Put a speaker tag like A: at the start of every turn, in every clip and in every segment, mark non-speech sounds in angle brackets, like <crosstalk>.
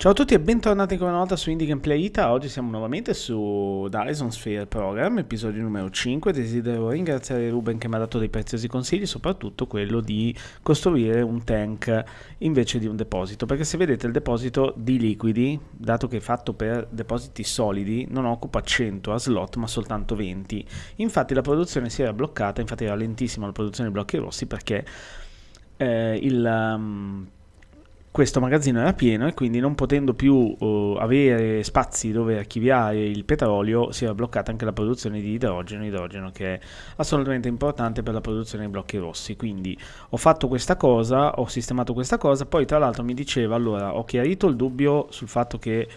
A: Ciao a tutti e bentornati ancora una volta su Indie Gameplay Ita. Oggi siamo nuovamente su Dyson Sphere Program, episodio numero 5. Desidero ringraziare Ruben che mi ha dato dei preziosi consigli, soprattutto quello di costruire un tank invece di un deposito, perché se vedete il deposito di liquidi, dato che è fatto per depositi solidi, non occupa 100 a slot, ma soltanto 20. Infatti la produzione si era bloccata, infatti era lentissima la produzione di blocchi rossi perché eh, il um, questo magazzino era pieno e quindi non potendo più uh, avere spazi dove archiviare il petrolio si era bloccata anche la produzione di idrogeno, idrogeno che è assolutamente importante per la produzione dei blocchi rossi. Quindi ho fatto questa cosa, ho sistemato questa cosa, poi tra l'altro mi diceva allora ho chiarito il dubbio sul fatto che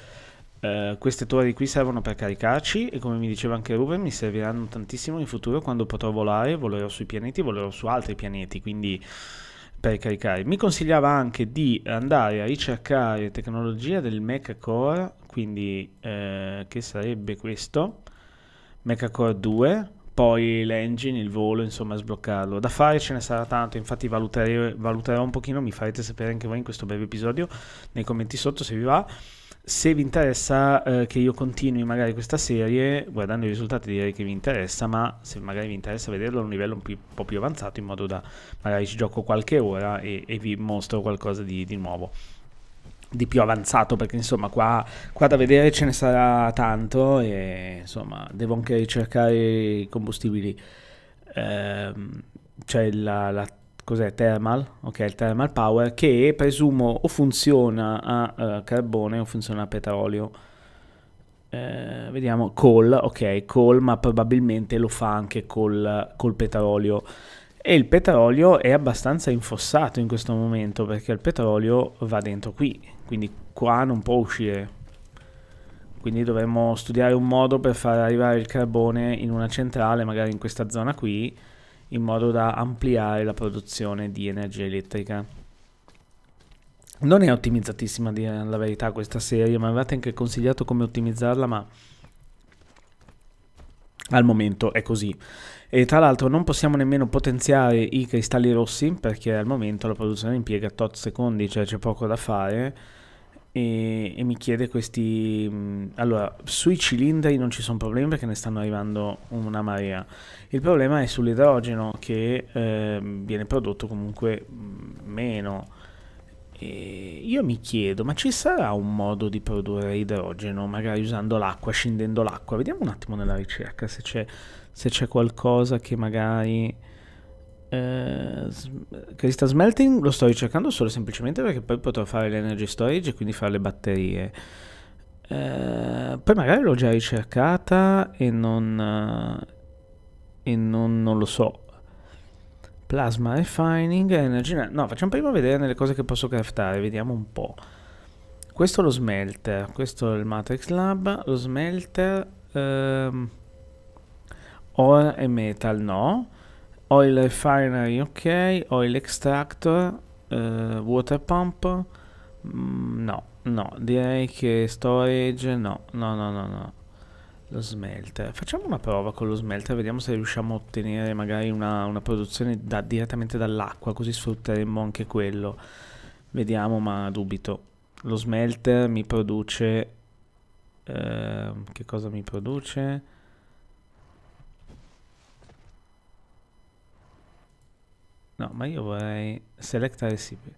A: Uh, queste torri qui servono per caricarci e come mi diceva anche Ruben mi serviranno tantissimo in futuro quando potrò volare, volerò sui pianeti, volerò su altri pianeti, quindi per caricare. Mi consigliava anche di andare a ricercare tecnologia del Mac Core, quindi eh, che sarebbe questo, Mac Core 2, poi l'engine, il volo, insomma sbloccarlo. Da fare ce ne sarà tanto, infatti valuterò un pochino, mi farete sapere anche voi in questo breve episodio nei commenti sotto se vi va se vi interessa eh, che io continui magari questa serie, guardando i risultati direi che vi interessa, ma se magari vi interessa vederlo a un livello un, più, un po' più avanzato, in modo da magari ci gioco qualche ora e, e vi mostro qualcosa di, di nuovo di più avanzato perché insomma qua, qua, da vedere ce ne sarà tanto e insomma devo anche ricercare i combustibili ehm, c'è la, la cos'è thermal, ok, il thermal power che presumo o funziona a uh, carbone o funziona a petrolio. Eh, vediamo coal, ok, coal, ma probabilmente lo fa anche col, col petrolio. E il petrolio è abbastanza infossato in questo momento perché il petrolio va dentro qui, quindi qua non può uscire. Quindi dovremmo studiare un modo per far arrivare il carbone in una centrale, magari in questa zona qui, in modo da ampliare la produzione di energia elettrica. Non è ottimizzatissima la verità questa serie, ma avete anche consigliato come ottimizzarla, ma al momento è così. E tra l'altro non possiamo nemmeno potenziare i cristalli rossi perché al momento la produzione impiega tot secondi, cioè c'è poco da fare e, e mi chiede questi... Mm, allora, sui cilindri non ci sono problemi perché ne stanno arrivando una marea. Il problema è sull'idrogeno che eh, viene prodotto comunque mm, meno. E io mi chiedo, ma ci sarà un modo di produrre idrogeno, magari usando l'acqua, scendendo l'acqua? Vediamo un attimo nella ricerca se c'è, se c'è qualcosa che magari eh, Crystal Smelting lo sto ricercando solo semplicemente perché poi potrò fare l'energy storage e quindi fare le batterie. Eh, poi magari l'ho già ricercata e non, eh, e non, non lo so. Plasma refining, energy... No, facciamo prima vedere nelle cose che posso craftare, vediamo un po'. Questo è lo smelter, questo è il Matrix Lab, lo smelter... Ehm, ore e metal no oil refinery ok oil extractor uh, water pump mm, no no direi che storage no no no no no lo smelter facciamo una prova con lo smelter vediamo se riusciamo a ottenere magari una, una produzione da, direttamente dall'acqua così sfrutteremmo anche quello vediamo ma dubito lo smelter mi produce eh, che cosa mi produce No, ma io vorrei select recipe.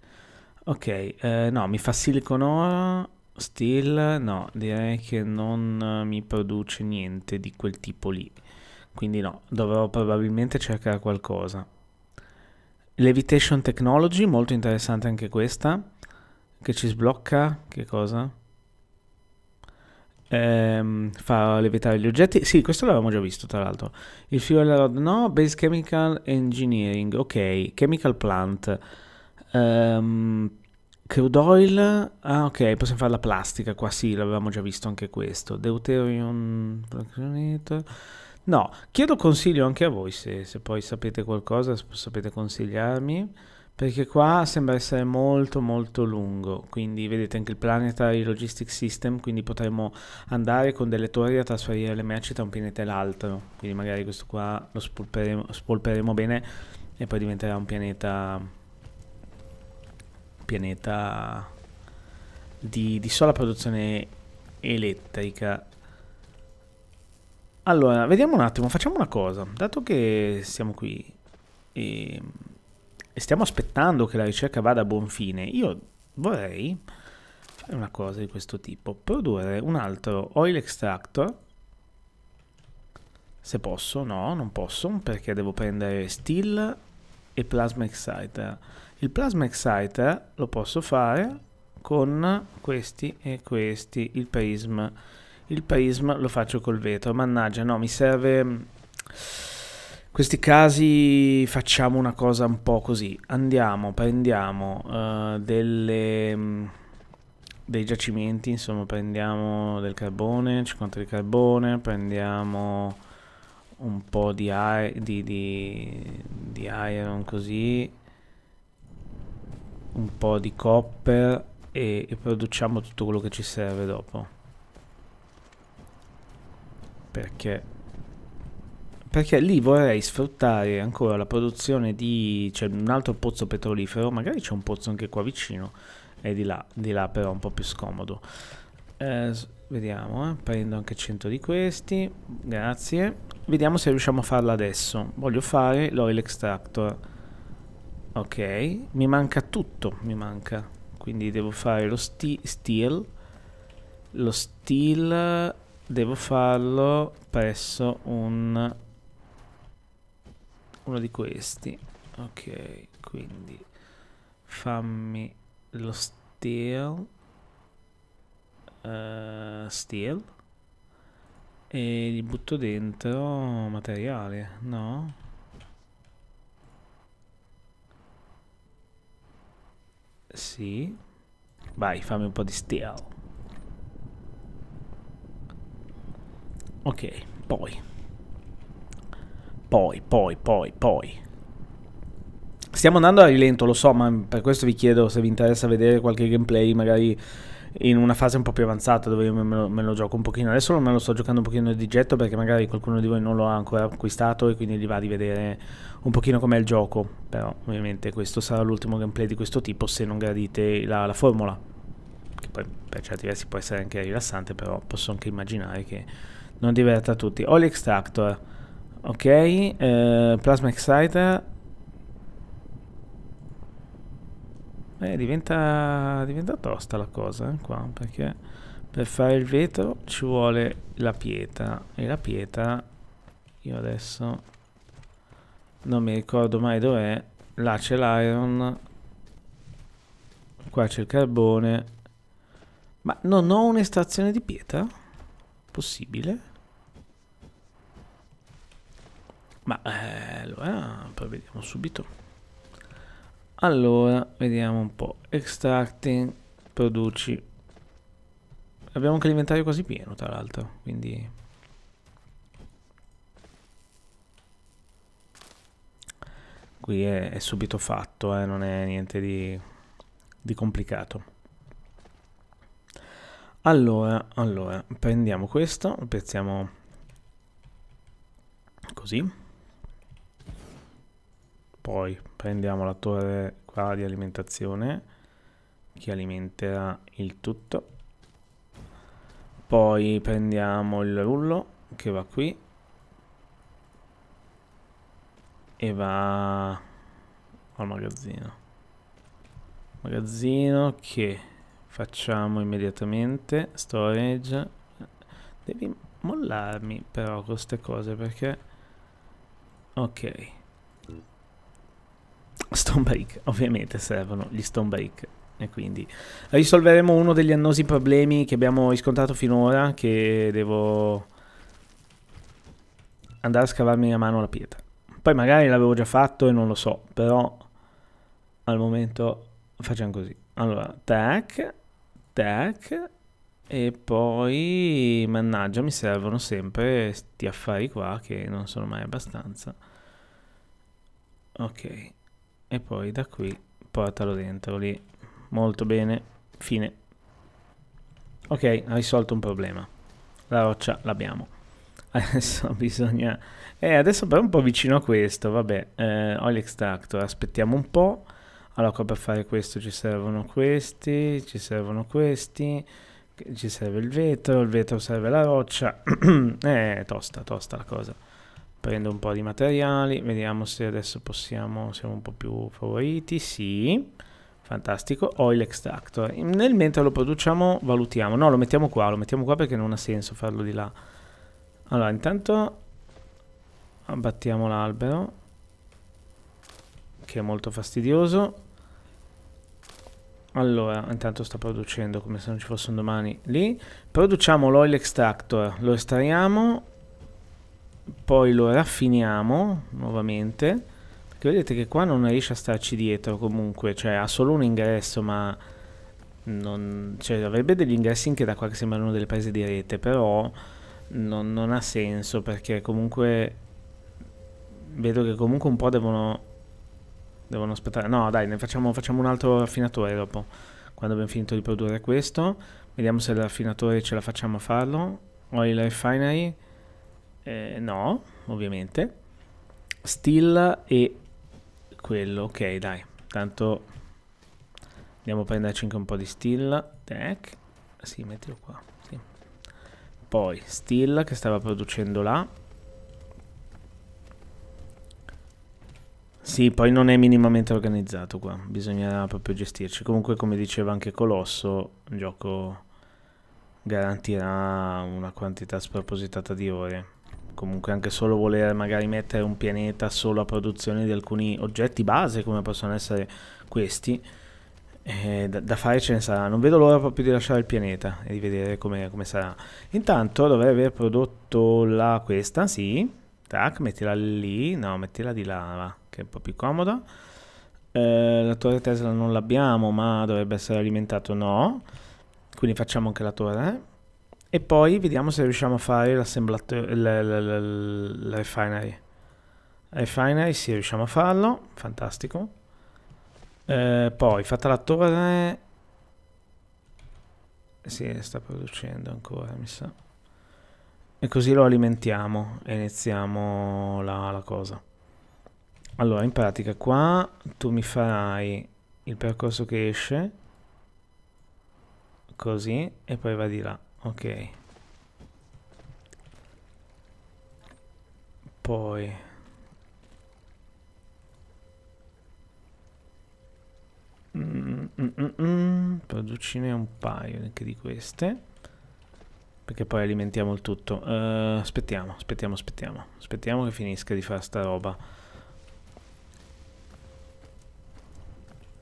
A: Ok, eh, no, mi fa silicon oro, steel, no, direi che non eh, mi produce niente di quel tipo lì. Quindi no, dovrò probabilmente cercare qualcosa. Levitation Technology, molto interessante anche questa, che ci sblocca, che cosa? ehm, fa levitare gli oggetti. Sì, questo l'avevamo già visto, tra l'altro. Il filo della rod, no, Base Chemical Engineering, ok, Chemical Plant. Um, crude oil, ah ok, possiamo fare la plastica qua, sì, l'avevamo già visto anche questo. Deuterium, no, chiedo consiglio anche a voi se, se poi sapete qualcosa, se sapete consigliarmi perché qua sembra essere molto molto lungo quindi vedete anche il planetary logistic system quindi potremmo andare con delle torri a trasferire le merci da un pianeta all'altro quindi magari questo qua lo spolperemo, spolperemo bene e poi diventerà un pianeta pianeta di, di sola produzione elettrica allora vediamo un attimo facciamo una cosa dato che siamo qui e ehm, e stiamo aspettando che la ricerca vada a buon fine, io vorrei fare una cosa di questo tipo, produrre un altro oil extractor, se posso, no, non posso, perché devo prendere steel e plasma exciter. Il plasma exciter lo posso fare con questi e questi, il prism. Il prism lo faccio col vetro, mannaggia, no, mi serve questi casi facciamo una cosa un po' così, andiamo, prendiamo uh, delle, mm, dei giacimenti, insomma prendiamo del carbone, 50 di carbone, prendiamo un po' di, di, di, di iron così, un po' di copper e, e produciamo tutto quello che ci serve dopo. Perché perché lì vorrei sfruttare ancora la produzione di cioè un altro pozzo petrolifero, magari c'è un pozzo anche qua vicino e di là, di là però un po' più scomodo. Eh, vediamo, eh. prendo anche 100 di questi, grazie. Vediamo se riusciamo a farla adesso. Voglio fare l'oil extractor. Ok, mi manca tutto, mi manca. Quindi devo fare lo sti steel. Lo steel devo farlo presso un uno di questi ok quindi fammi lo steel uh, steel e gli butto dentro materiale no sì vai fammi un po' di steel ok poi poi, poi, poi, poi. Stiamo andando a rilento, lo so, ma per questo vi chiedo se vi interessa vedere qualche gameplay, magari in una fase un po' più avanzata dove io me lo, me lo, gioco un pochino. Adesso me lo sto giocando un pochino di getto perché magari qualcuno di voi non lo ha ancora acquistato e quindi gli va di vedere un pochino com'è il gioco. Però ovviamente questo sarà l'ultimo gameplay di questo tipo se non gradite la, la formula. Che poi per certi versi può essere anche rilassante, però posso anche immaginare che non diverta tutti. Oil Extractor. Ok, eh, Plasma Exciter. Eh, diventa, diventa tosta la cosa eh, qua, perché per fare il vetro ci vuole la pietra. E la pietra, io adesso non mi ricordo mai dov'è. Là c'è l'iron, qua c'è il carbone. Ma non ho un'estrazione di pietra? Possibile? Ma eh, allora, poi vediamo subito. Allora, vediamo un po'. Extracting, produci. Abbiamo anche l'inventario quasi pieno, tra l'altro, quindi... Qui è, è subito fatto, eh, non è niente di, di complicato. Allora, allora, prendiamo questo, lo piazziamo così poi prendiamo la torre qua di alimentazione che alimenterà il tutto poi prendiamo il rullo che va qui e va al magazzino magazzino che facciamo immediatamente storage devi mollarmi però queste cose perché ok Stone Break, <laughs> ovviamente servono gli Stone Break e quindi risolveremo uno degli annosi problemi che abbiamo riscontrato finora che devo andare a scavarmi a mano la pietra. Poi magari l'avevo già fatto e non lo so, però al momento facciamo così. Allora, tac, tac, e poi, mannaggia, mi servono sempre questi affari qua che non sono mai abbastanza. Ok e poi da qui portalo dentro lì. Molto bene, fine. Ok, ha risolto un problema. La roccia l'abbiamo. <laughs> Adesso bisogna... Eh, adesso però un po' vicino a questo, vabbè. Eh, oil extractor, aspettiamo un po'. Allora qua per fare questo ci servono questi, ci servono questi, ci serve il vetro, il vetro serve la roccia. <clears throat> eh, tosta, tosta la cosa prendo un po' di materiali, vediamo se adesso possiamo, siamo un po' più favoriti, sì, fantastico, oil extractor, nel mentre lo produciamo valutiamo, no lo mettiamo qua, lo mettiamo qua perché non ha senso farlo di là, allora intanto abbattiamo l'albero, che è molto fastidioso, allora, intanto sta producendo come se non ci fossero domani lì. Produciamo l'oil extractor, lo estraiamo poi lo raffiniamo nuovamente perché vedete che qua non riesce a starci dietro comunque cioè ha solo un ingresso ma non, cioè, avrebbe degli ingressi anche da qua che sembrano delle prese di rete però non, non ha senso perché comunque vedo che comunque un po' devono devono aspettare no dai ne facciamo, facciamo un altro raffinatore dopo quando abbiamo finito di produrre questo vediamo se il raffinatore ce la facciamo a farlo oil refinery eh, no, ovviamente. Still e quello, ok dai, tanto andiamo a prenderci anche un po' di still, tac, sì mettilo qua, sì. poi still che stava producendo là, sì poi non è minimamente organizzato qua, bisogna proprio gestirci, comunque come diceva anche Colosso, il gioco garantirà una quantità spropositata di ore comunque anche solo voler magari mettere un pianeta solo a produzione di alcuni oggetti base come possono essere questi eh, da, da, fare ce ne sarà non vedo l'ora proprio di lasciare il pianeta e di vedere come, come sarà intanto dovrei aver prodotto la questa sì tac mettila lì no mettila di là va, che è un po' più comoda eh, la torre Tesla non l'abbiamo ma dovrebbe essere alimentato no quindi facciamo anche la torre eh. E poi vediamo se riusciamo a fare l'assemblatore, la, la, la, la refinery. Refinery, sì, riusciamo a farlo, fantastico. Eh, poi, fatta la torre... Sì, sta producendo ancora, mi sa. E così lo alimentiamo e iniziamo la, la cosa. Allora, in pratica qua tu mi farai il percorso che esce, così, e poi va di là ok poi mm, mm, mm, mm. Producine un paio anche di queste perché poi alimentiamo il tutto. Uh, aspettiamo, aspettiamo, aspettiamo. Aspettiamo che finisca di fare sta roba.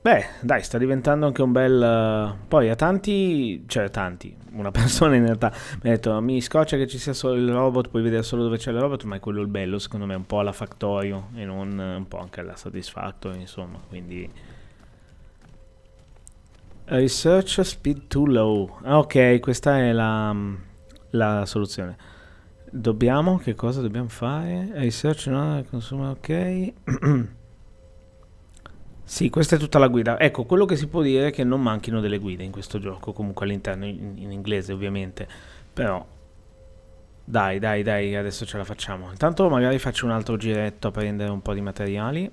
A: Beh, dai, sta diventando anche un bel... Eh, poi a tanti, cioè a tanti, una <laughs> persona in realtà mi ha detto mi scoccia che ci sia solo il robot, puoi vedere solo dove c'è il robot, ma è quello il bello secondo me, un po' alla Factorio e non eh, un po' anche alla Satisfatto, insomma, quindi... Research speed too low. Ah, ok, questa è la, mm, la soluzione. Dobbiamo, che cosa dobbiamo fare? Research no, consumo, ok. <clears throat> Sì, questa è tutta la guida. Ecco, quello che si può dire è che non manchino delle guide in questo gioco, comunque all'interno, in, in inglese ovviamente, però dai, dai, dai, adesso ce la facciamo. Intanto magari faccio un altro giretto a prendere un po' di materiali.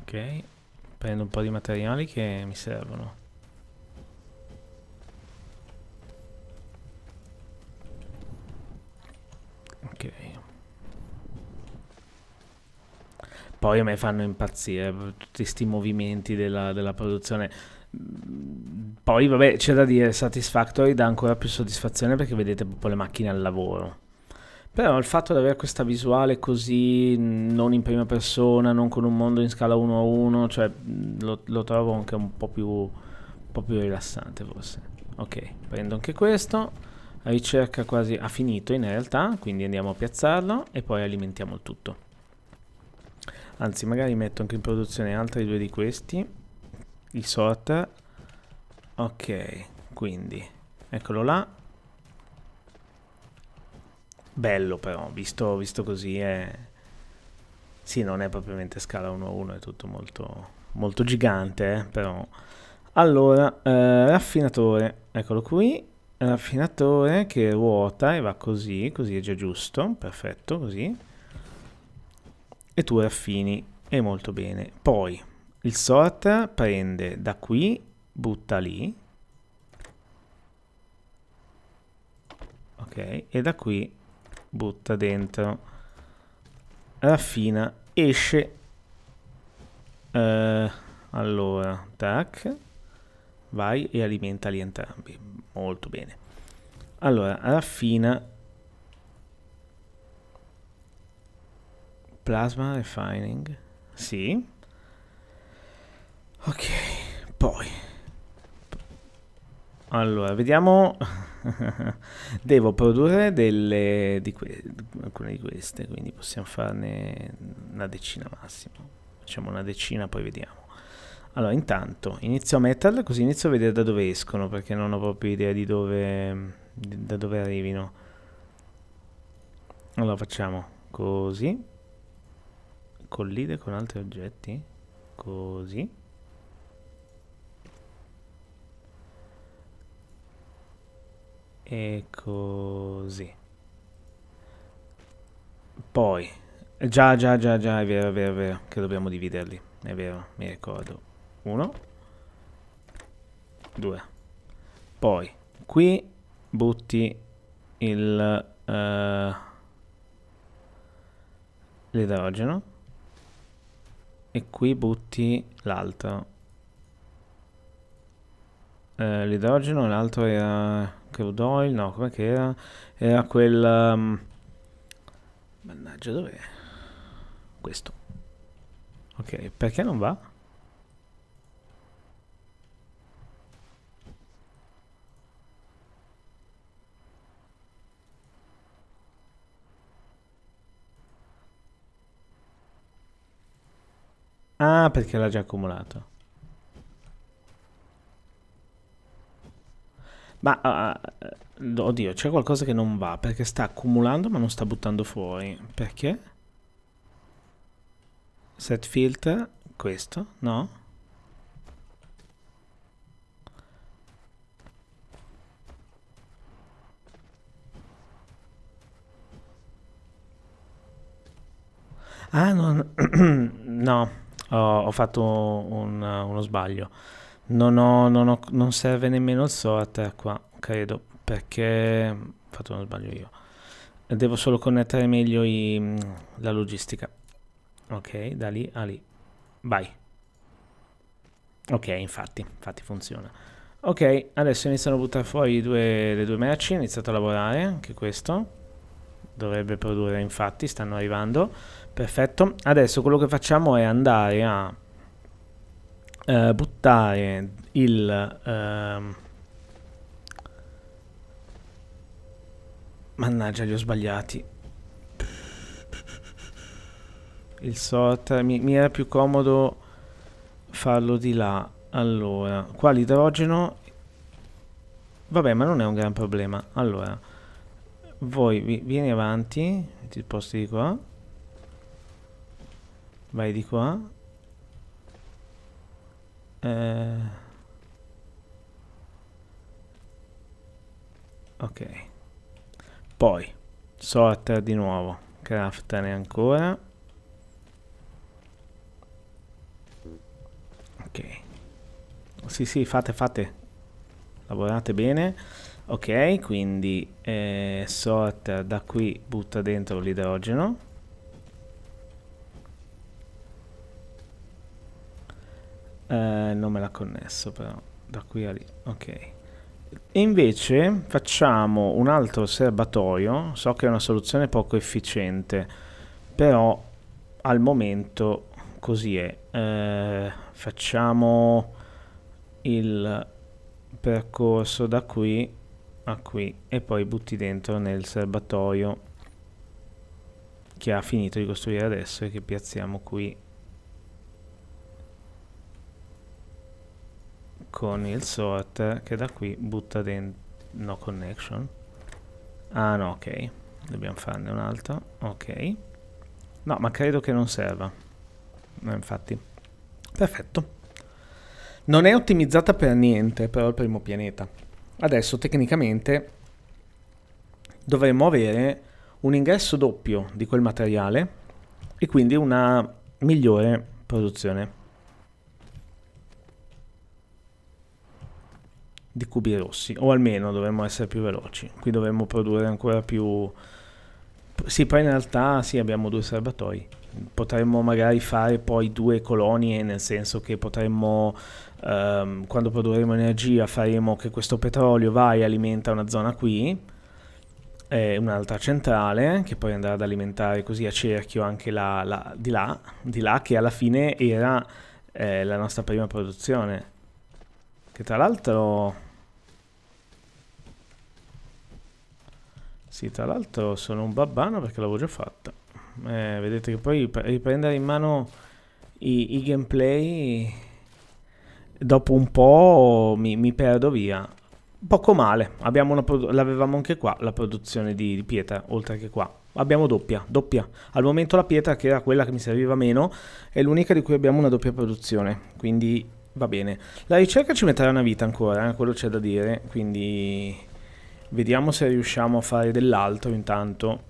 A: Ok, prendo un po' di materiali che mi servono. Ok. Poi a me fanno impazzire tutti questi movimenti della, della produzione. Mm, poi, vabbè, c'è da dire, Satisfactory dà ancora più soddisfazione perché vedete proprio le macchine al lavoro. Però il fatto di avere questa visuale così, mm, non in prima persona, non con un mondo in scala 1 a 1, cioè mm, lo, lo trovo anche un po, più, un po' più rilassante forse. Ok, prendo anche questo, ricerca quasi ha finito in realtà, quindi andiamo a piazzarlo e poi alimentiamo il tutto. Anzi, magari metto anche in produzione altri due di questi. Il sorter. Ok, quindi eccolo là. Bello però, visto, visto così è... Sì, non è propriamente scala 1 a 1, è tutto molto, molto gigante, eh, però... Allora, eh, raffinatore, eccolo qui. Raffinatore che ruota e va così, così è già giusto, perfetto, così e tu raffini e molto bene. Poi il sorter prende da qui, butta lì, ok, e da qui butta dentro, raffina, esce, uh, allora, tac, vai e alimenta alimentali entrambi, molto bene. Allora, raffina Plasma refining. Sì. Ok, poi. Allora, vediamo. <laughs> Devo produrre delle di alcune di queste, quindi possiamo farne una decina massimo. Facciamo una decina, poi vediamo. Allora, intanto inizio a metal, così inizio a vedere da dove escono, perché non ho proprio idea di dove, di, da dove arrivino. Allora, facciamo così collide con altri oggetti così e così poi già già già già è vero è vero è vero che dobbiamo dividerli è vero mi ricordo uno due poi qui butti il uh, l'idrogeno e qui butti l'altro. Eh, l'idrogeno, l'altro era crude oil, no, come che era? Era quel... Um... Mannaggia, dov'è? Questo. Ok, perché non va? Ah, perché l'ha già accumulato. Ma, uh, oddio, c'è qualcosa che non va, perché sta accumulando ma non sta buttando fuori. Perché? Set filter, questo, no? Ah, <clears throat> no, no ho, ho fatto un, uno sbaglio. Non, ho, non, ho, non, serve nemmeno il SOAT qua, credo, perché ho fatto uno sbaglio io. Devo solo connettere meglio i, la logistica. Ok, da lì a lì. Vai. Ok, infatti, infatti funziona. Ok, adesso iniziano a buttare fuori due, le due merci, ho iniziato a lavorare, anche questo dovrebbe produrre, infatti stanno arrivando, perfetto. Adesso quello che facciamo è andare a eh, buttare il... Ehm... Mannaggia, li ho sbagliati. Il sorter, mi, mi era più comodo farlo di là. Allora, qua l'idrogeno Vabbè, ma non è un gran problema. Allora, voi vi, vieni avanti, ti sposti di qua, vai di qua, eh. ok, poi sorter di nuovo, craftane ancora, ok, sì sì fate fate, lavorate bene, Ok, quindi eh, sort da qui butta dentro l'idrogeno. Eh, non me l'ha connesso però, da qui a lì, ok. E invece facciamo un altro serbatoio, so che è una soluzione poco efficiente, però al momento così è. Eh, facciamo il percorso da qui a qui e poi butti dentro nel serbatoio che ha finito di costruire adesso e che piazziamo qui con il sort che da qui butta dentro no connection ah no ok dobbiamo farne un altro ok no ma credo che non serva no, eh, infatti perfetto non è ottimizzata per niente però il primo pianeta adesso tecnicamente dovremmo avere un ingresso doppio di quel materiale e quindi una migliore produzione di cubi rossi o almeno dovremmo essere più veloci qui dovremmo produrre ancora più sì poi in realtà sì abbiamo due serbatoi potremmo magari fare poi due colonie, nel senso che potremmo, ehm, quando produrremo energia, faremo che questo petrolio va e alimenta una zona qui, eh, un'altra centrale, che poi andrà ad alimentare così a cerchio anche la, la, di, là, di là, che alla fine era eh, la nostra prima produzione. Che tra l'altro... Sì, tra l'altro sono un babbano perché l'avevo già fatta eh, vedete che poi riprendere in mano i, i gameplay dopo un po' mi, mi perdo via. Poco male, l'avevamo anche qua la produzione di, di pietra, oltre che qua abbiamo doppia, doppia. Al momento la pietra, che era quella che mi serviva meno, è l'unica di cui abbiamo una doppia produzione, quindi va bene. La ricerca ci metterà una vita ancora, eh? quello c'è da dire, quindi vediamo se riusciamo a fare dell'altro intanto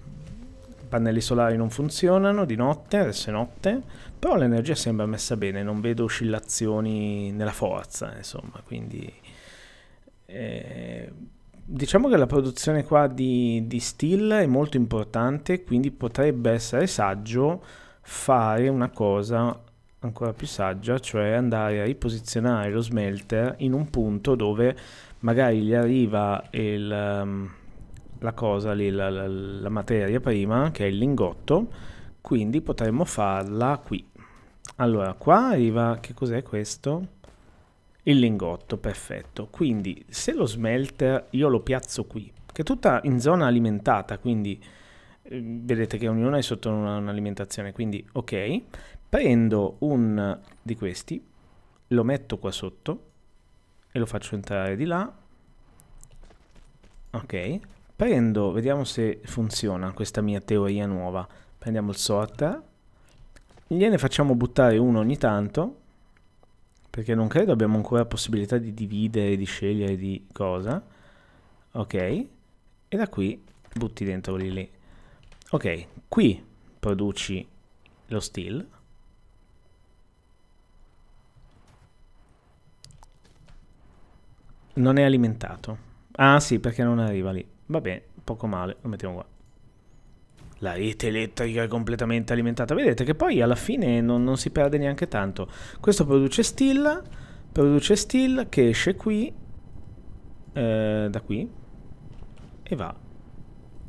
A: pannelli solari non funzionano di notte, adesso è notte, però l'energia sembra messa bene, non vedo oscillazioni nella forza, insomma, quindi eh, diciamo che la produzione qua di, di steel è molto importante, quindi potrebbe essere saggio fare una cosa ancora più saggia, cioè andare a riposizionare lo smelter in un punto dove magari gli arriva il... Um, la cosa lì, la, la, la materia prima, che è il lingotto, quindi potremmo farla qui. Allora, qua arriva, che cos'è questo? Il lingotto, perfetto. Quindi se lo smelter io lo piazzo qui, che è tutta in zona alimentata, quindi eh, vedete che ognuno è sotto un'alimentazione, quindi ok. Prendo un di questi, lo metto qua sotto e lo faccio entrare di là. Ok, prendo, vediamo se funziona questa mia teoria nuova. Prendiamo il sorter. gliene facciamo buttare uno ogni tanto, perché non credo abbiamo ancora possibilità di dividere, di scegliere di cosa. Ok, e da qui butti dentro lì lì. Ok, qui produci lo steel. Non è alimentato. Ah sì, perché non arriva lì. Va bene, poco male, lo mettiamo qua. La rete elettrica è completamente alimentata. Vedete che poi alla fine non, non si perde neanche tanto. Questo produce steel, produce steel che esce qui, eh, da qui, e va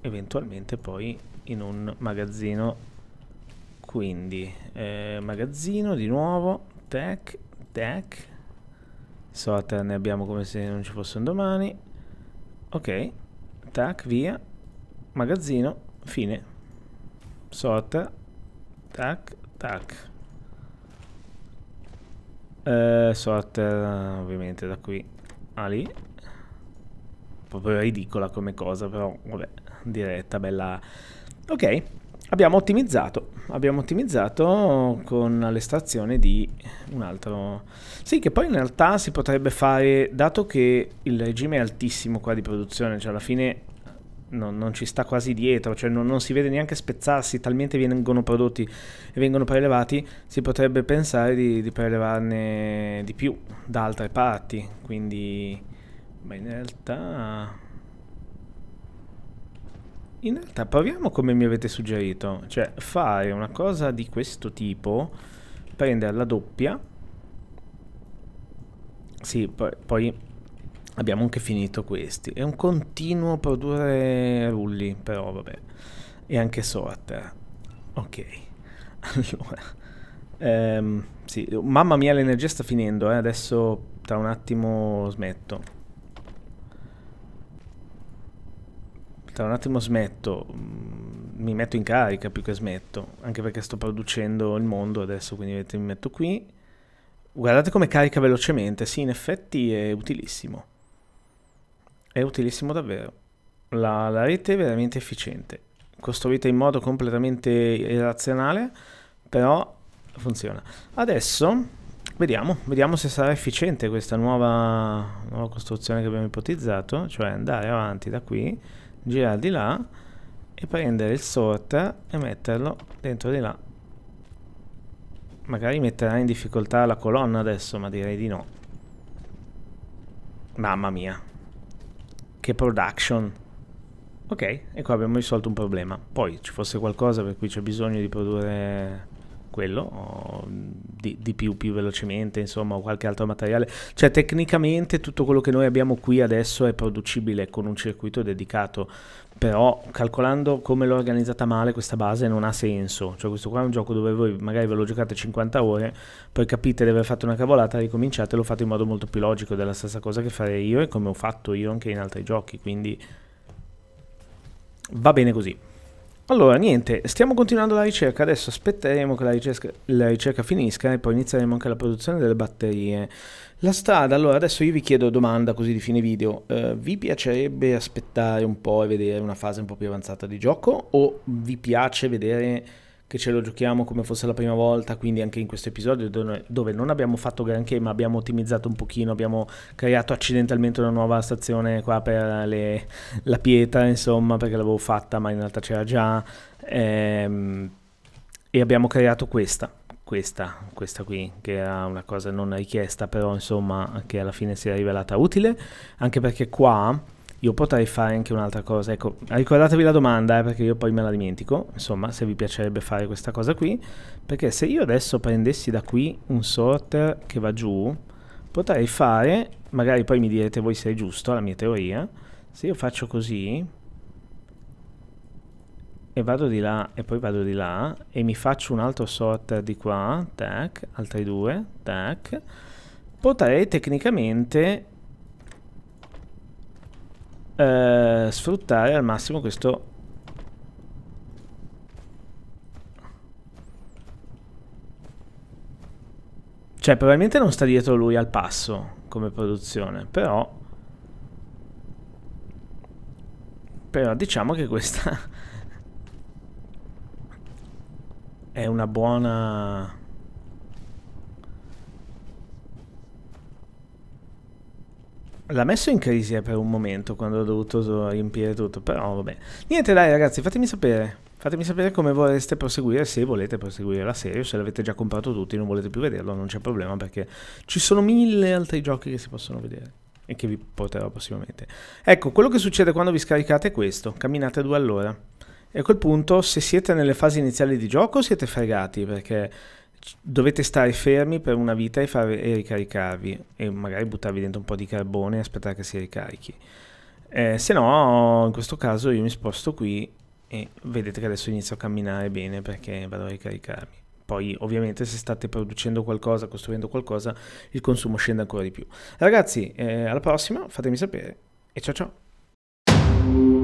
A: eventualmente poi in un magazzino. Quindi, eh, magazzino di nuovo, tech, tech, Sorter ne abbiamo come se non ci fossero domani. Ok tac, via, magazzino, fine, sorta, tac, tac. Eh, sorta ovviamente da qui a lì. Proprio ridicola come cosa, però vabbè, diretta, bella... Ok, Abbiamo ottimizzato, abbiamo ottimizzato con l'estrazione di un altro... Sì, che poi in realtà si potrebbe fare, dato che il regime è altissimo qua di produzione, cioè alla fine non, non ci sta quasi dietro, cioè non, non, si vede neanche spezzarsi, talmente vengono prodotti e vengono prelevati, si potrebbe pensare di, di prelevarne di più da altre parti, quindi... Ma in realtà... In realtà proviamo come mi avete suggerito, cioè fare una cosa di questo tipo, prendere la doppia, sì, poi, poi abbiamo anche finito questi, è un continuo produrre rulli, però vabbè, e anche sorter, ok, <laughs> allora, ehm, sì, mamma mia l'energia sta finendo, eh. adesso tra un attimo smetto. Tra un attimo smetto, mm, mi metto in carica più che smetto, anche perché sto producendo il mondo adesso, quindi vedete mi metto qui. Guardate come carica velocemente, sì in effetti è utilissimo, è utilissimo davvero. La, la rete è veramente efficiente, costruita in modo completamente irrazionale, però funziona. Adesso vediamo, vediamo se sarà efficiente questa nuova, nuova costruzione che abbiamo ipotizzato, cioè andare avanti da qui girare di là e prendere il sorter e metterlo dentro di là magari metterà in difficoltà la colonna adesso ma direi di no mamma mia che production ok e qua abbiamo risolto un problema poi ci fosse qualcosa per cui c'è bisogno di produrre quello mm, di, di, più, più velocemente, insomma, o qualche altro materiale. Cioè, tecnicamente tutto quello che noi abbiamo qui adesso è producibile con un circuito dedicato, però calcolando come l'ho organizzata male questa base non ha senso. Cioè, questo qua è un gioco dove voi magari ve lo giocate 50 ore, poi capite di aver fatto una cavolata, ricominciate e lo fate in modo molto più logico, della stessa cosa che farei io e come ho fatto io anche in altri giochi, quindi va bene così. Allora, niente, stiamo continuando la ricerca, adesso aspetteremo che la ricerca, la ricerca, finisca e poi inizieremo anche la produzione delle batterie. La strada, allora, adesso io vi chiedo domanda così di fine video, eh, vi piacerebbe aspettare un po' e vedere una fase un po' più avanzata di gioco o vi piace vedere che ce lo giochiamo come fosse la prima volta, quindi anche in questo episodio dove non abbiamo fatto granché, ma abbiamo ottimizzato un pochino, abbiamo creato accidentalmente una nuova stazione qua per le, la pietra, insomma, perché l'avevo fatta, ma in realtà c'era già, ehm, e abbiamo creato questa. Questa, questa qui, che era una cosa non richiesta, però insomma che alla fine si è rivelata utile, anche perché qua io potrei fare anche un'altra cosa, ecco, ricordatevi la domanda eh, perché io poi me la dimentico, insomma, se vi piacerebbe fare questa cosa qui, perché se io adesso prendessi da qui un sorter che va giù, potrei fare, magari poi mi direte voi se è giusto la mia teoria, se io faccio così e vado di là e poi vado di là e mi faccio un altro sorter di qua, tac, altri due, tac, potrei tecnicamente eh, sfruttare al massimo questo Cioè, probabilmente non sta dietro lui al passo come produzione, però... Però diciamo che questa... <laughs> è una buona... L'ha messo in crisi eh, per un momento quando ho dovuto riempire tutto, però vabbè. Niente dai ragazzi, fatemi sapere. Fatemi sapere come vorreste proseguire, se volete proseguire la serie, se l'avete già comprato tutti, e non volete più vederlo, non c'è problema perché ci sono mille altri giochi che si possono vedere e che vi porterò prossimamente. Ecco, quello che succede quando vi scaricate è questo, camminate due all'ora. E a quel punto, se siete nelle fasi iniziali di gioco, siete fregati perché dovete stare fermi per una vita e, fare, e ricaricarvi e magari buttarvi dentro un po' di carbone e aspettare che si ricarichi. Eh, se no, in questo caso io mi sposto qui e vedete che adesso inizio a camminare bene perché vado a ricaricarmi. Poi ovviamente se state producendo qualcosa, costruendo qualcosa, il consumo scende ancora di più. Ragazzi, eh, alla prossima, fatemi sapere e ciao ciao.